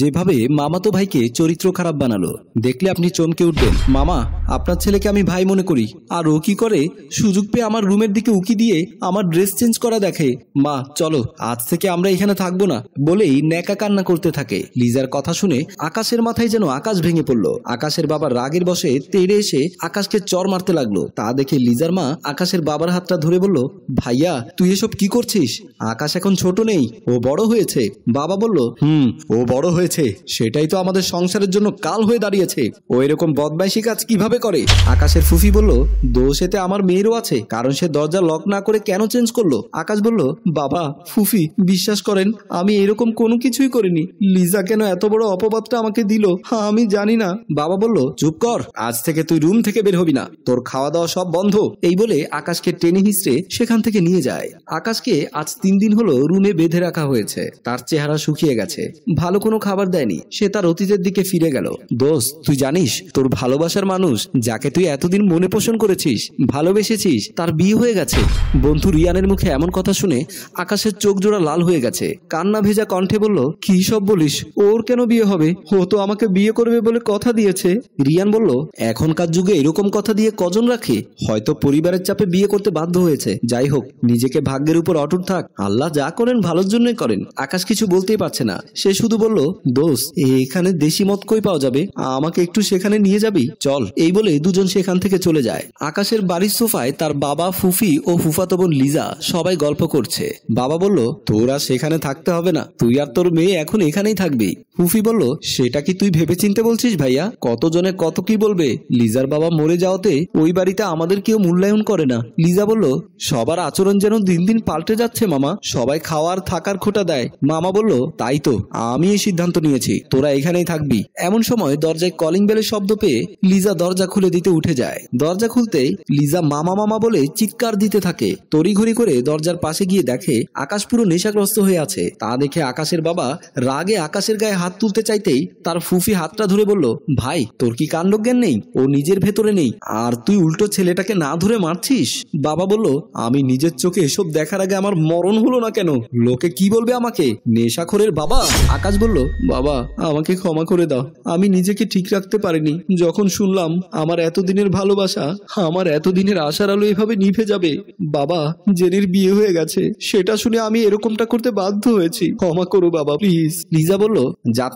যেভাবে মামাতো ভাইকে চরিত্র খারাপ বানালো দেখলে আপনি চমকে উঠবেন মামা আপনার ছেলেকে আমি ভাই মনে করি আর ও কি করে সুযোগ পেয়ে আমার রুমের দিকে উকি দিয়ে আমার ড্রেস চেঞ্জ করা দেখে মা চলো আজ থেকে আমরা এখানে থাকবো না বলেই ন্যাকা কান্না করতে থাকে লিজার কথা শুনে আকাশের মাথায় যেন আকাশ ভেঙে পড়ল আকাশের বাবা রাগের বসে তেড়ে এসে আকাশকে চর মারতে লাগলো তা দেখে লিজার মা আকাশের বাবার হাতটা ধরে বলল ভাইয়া তুই এসব কি করছিস আকাশ এখন ছোট নেই ও বড় হয়েছে বাবা বলল হুম ও বড় হয়েছে সেটাই তো আমাদের সংসারের জন্য কাল হয়ে দাঁড়িয়েছে ও এরকম বদমাইশি কাজ কিভাবে করে আকাশের ফুফি বলল দোষ এতে আমার মেয়েরও আছে কারণ সে দরজা লক না করে কেন চেঞ্জ করলো আকাশ বলল বাবা ফুফি বিশ্বাস করেন আমি এরকম কোনো কিছুই করিনি লিজা কেন এত বড় অপবাদটা আমাকে দিল আমি জানি না বাবা বলল চুপ কর আজ থেকে তুই রুম থেকে বের হবি না তোর খাওয়া দাওয়া সব বন্ধ এই বলে আকাশকে টেনে হিসড়ে সেখান থেকে নিয়ে যায় আকাশকে আজ তিন দিন হলো রুমে বেঁধে রাখা হয়েছে তার চেহারা শুকিয়ে গেছে ভালো কোনো খাবার দেয়নি সে তার অতীতের দিকে ফিরে গেল দোস্ত তুই জানিস তোর ভালোবাসার মানুষ যাকে তুই এতদিন মনে পোষণ করেছিস ভালোবেসেছিস তার বিয়ে হয়ে গেছে বন্ধু রিয়ানের মুখে এমন কথা শুনে আকাশের চোখ জোড়া লাল হয়ে গেছে কান্না ভেজা কণ্ঠে বলল কি সব বলিস ওর কেন বিয়ে হবে ও তো আমাকে বিয়ে করবে বলে কথা দিয়েছে রিয়ান বলল এখনকার যুগে এরকম কথা দিয়ে কজন রাখে হয়তো পরিবারের চাপে বিয়ে করতে বাধ্য হয়েছে যাই হোক নিজেকে ভাগ্যের উপর অটুট থাক আল্লাহ যা করেন ভালোর জন্যই করেন আকাশ কিছু বলতেই পারছে না সে শুধু বলল দোস এখানে দেশি মত কই পাওয়া যাবে আমাকে একটু সেখানে নিয়ে যাবি চল এই বলে দুজন সেখান থেকে চলে যায় আকাশের বাড়ির সোফায় তার বাবা ফুফি ও ফুফাতো বোন লিজা সবাই গল্প করছে বাবা বলল তোরা সেখানে থাকতে হবে না তুই আর তোর মেয়ে এখন এখানেই থাকবি ফুফি বলল সেটা কি তুই ভেবে চিনতে বলছিস ভাইয়া কতজনে কত কি বলবে লিজার বাবা মরে যাওয়াতে ওই বাড়িতে আমাদের কেউ মূল্যায়ন করে না লিজা বলল সবার আচরণ যেন দিন দিন পাল্টে যাচ্ছে মামা সবাই খাওয়ার থাকার খোটা দেয় মামা বলল তাই তো আমি এই সিদ্ধান্ত নিয়েছি তোরা এখানেই থাকবি এমন সময় দরজায় কলিং বেলের শব্দ পেয়ে লিজা দরজা খুলে দিতে উঠে যায় দরজা খুলতেই লিজা মামা মামা বলে চিৎকার দিতে থাকে তড়িঘড়ি করে দরজার পাশে গিয়ে দেখে আকাশ পুরো নেশাগ্রস্ত হয়ে আছে তা দেখে আকাশের বাবা রাগে আকাশের গায়ে হাত তুলতে চাইতেই তার ফুফি হাতটা ধরে বলল ভাই তোর কি কাণ্ডজ্ঞান নেই ও নিজের ভেতরে নেই আর তুই উল্টো ছেলেটাকে না ধরে মারছিস বাবা বলল আমি নিজের চোখে এসব দেখার আগে আমার মরণ হলো না কেন লোকে কি বলবে আমাকে নেশাখোরের বাবা আকাশ বলল বাবা আমাকে ক্ষমা করে দাও আমি নিজেকে ঠিক রাখতে পারিনি যখন শুনলাম আমার এতদিনের ভালোবাসা আমার এতদিনের আশার আলো এভাবে নিভে যাবে বাবা জেনির বিয়ে হয়ে গেছে সেটা শুনে আমি এরকমটা করতে বাধ্য হয়েছি ক্ষমা করো বাবা প্লিজ লিজা বলল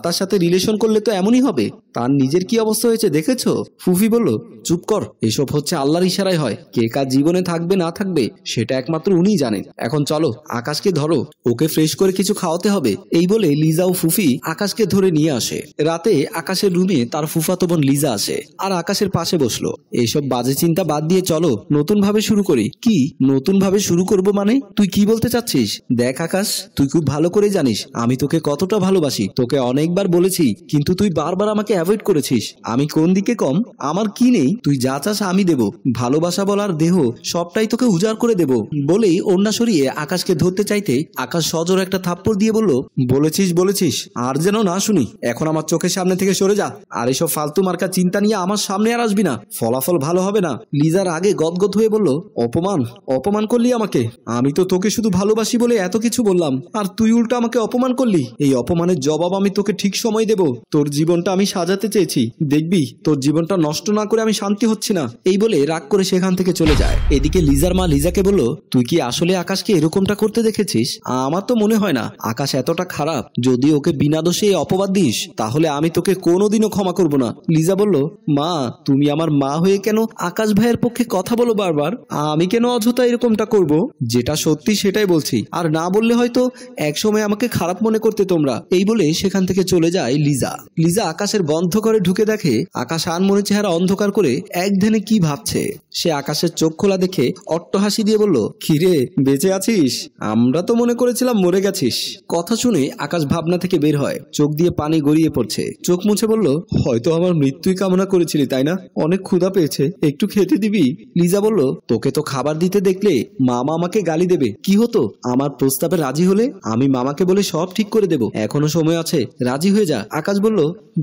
তার সাথে রিলেশন করলে তো এমনই হবে তার নিজের কি অবস্থা হয়েছে দেখেছো ফুফি বলল চুপ কর এসব হচ্ছে আল্লাহর ইশারায় হয় কে কার জীবনে থাকবে না থাকবে সেটা একমাত্র উনিই জানেন এখন চলো আকাশকে ধরো ওকে ফ্রেশ করে কিছু খাওয়াতে হবে এই বলে লিজা ও ফুফি আকাশকে ধরে নিয়ে আসে রাতে আকাশের রুমে তার ফুফাতো বোন লিজা আসে আর আকাশের পাশে বসলো এইসব বাজে চিন্তা বাদ দিয়ে চলো নতুন ভাবে শুরু করি কি নতুন ভাবে শুরু করব মানে তুই কি বলতে চাচ্ছিস দেখ আকাশ তুই খুব ভালো করে জানিস আমি তোকে কতটা ভালোবাসি তোকে অনেকবার বলেছি কিন্তু তুই বারবার আমাকে অ্যাভয়েড করেছিস আমি কোন দিকে কম আমার কি নেই তুই যা চাস আমি দেব ভালোবাসা বলার দেহ সবটাই তোকে উজাড় করে দেব বলেই অন্যা সরিয়ে আকাশকে ধরতে চাইতে আকাশ সজোর একটা থাপ্পড় দিয়ে বলল বলেছিস বলেছিস আর আর যেন না শুনি এখন আমার চোখের সামনে থেকে সরে যা আর এসব ফালতু মার্কা চিন্তা নিয়ে আমার সামনে আর আসবি না ফলাফল ভালো হবে না লিজার আগে গদগদ হয়ে বলল অপমান অপমান করলি আমাকে আমি তো তোকে শুধু ভালোবাসি বলে এত কিছু বললাম আর তুই উল্টো আমাকে অপমান করলি এই অপমানের জবাব আমি তোকে ঠিক সময় দেব তোর জীবনটা আমি সাজাতে চেয়েছি দেখবি তোর জীবনটা নষ্ট না করে আমি শান্তি হচ্ছি না এই বলে রাগ করে সেখান থেকে চলে যায় এদিকে লিজার মা লিজাকে বলল তুই কি আসলে আকাশকে এরকমটা করতে দেখেছিস আমার তো মনে হয় না আকাশ এতটা খারাপ যদি ওকে বিনা আদর্শে এই অপবাদ দিস তাহলে আমি তোকে কোনোদিনও ক্ষমা করব না লিজা বলল মা তুমি আমার মা হয়ে কেন আকাশ ভাইয়ের পক্ষে কথা বলো বারবার আমি কেন অযথা এরকমটা করব যেটা সত্যি সেটাই বলছি আর না বললে হয়তো একসময় আমাকে খারাপ মনে করতে তোমরা এই বলে সেখান থেকে চলে যায় লিজা লিজা আকাশের বন্ধ করে ঢুকে দেখে আকাশ মনে চেহারা অন্ধকার করে এক ধ্যানে কি ভাবছে সে আকাশের চোখ খোলা দেখে অট্টহাসি দিয়ে বলল ক্ষীরে বেঁচে আছিস আমরা তো মনে করেছিলাম মরে গেছিস কথা শুনে আকাশ ভাবনা থেকে বের হয় হয় চোখ দিয়ে পানি গড়িয়ে পড়ছে চোখ মুছে বলল হয়তো আমার মৃত্যুই কামনা করেছিলি তাই না অনেক ক্ষুধা পেয়েছে একটু খেতে দিবি লিজা বলল তোকে তো খাবার দিতে দেখলে মামা আমাকে গালি দেবে কি হতো আমার প্রস্তাবে রাজি হলে আমি মামাকে বলে সব ঠিক করে দেব এখনো সময় আছে রাজি হয়ে যা আকাশ বলল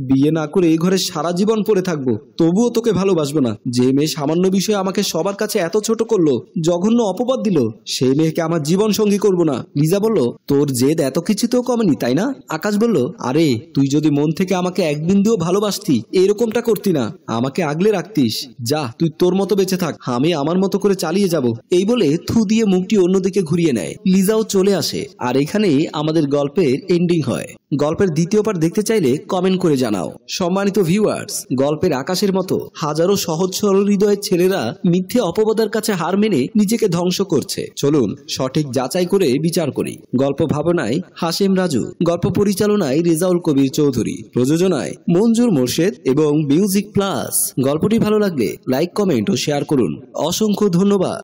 বিয়ে না করে এই ঘরে সারা জীবন পড়ে থাকবো তবুও তোকে ভালোবাসবো না যে মেয়ে সামান্য বিষয়ে আমাকে সবার কাছে এত ছোট করলো জঘন্য অপবাদ দিল সেই মেয়েকে আমার জীবন সঙ্গী করবো না লিজা বলল তোর জেদ এত কিছু তো কমেনি তাই না আকাশ বলল বলল আরে তুই যদি মন থেকে আমাকে একবিন্দুও ভালোবাসতি এরকমটা করতি না আমাকে আগলে রাখতিস যা তুই তোর মতো বেঁচে থাক আমি আমার মতো করে চালিয়ে যাব এই বলে থু দিয়ে মুখটি অন্যদিকে ঘুরিয়ে নেয় লিজাও চলে আসে আর এখানেই আমাদের গল্পের এন্ডিং হয় গল্পের দ্বিতীয় পার দেখতে চাইলে কমেন্ট করে জানাও সম্মানিত ভিউয়ার্স গল্পের আকাশের মতো হাজারো সহজ সরল হৃদয়ের ছেলেরা মিথ্যে অপবাদার কাছে হার মেনে নিজেকে ধ্বংস করছে চলুন সঠিক যাচাই করে বিচার করি গল্প ভাবনায় হাসেম রাজু গল্প পরিচালনায় রেজাউল কবির চৌধুরী প্রযোজনায় মঞ্জুর মোর্শেদ এবং মিউজিক প্লাস গল্পটি ভালো লাগলে লাইক কমেন্ট ও শেয়ার করুন অসংখ্য ধন্যবাদ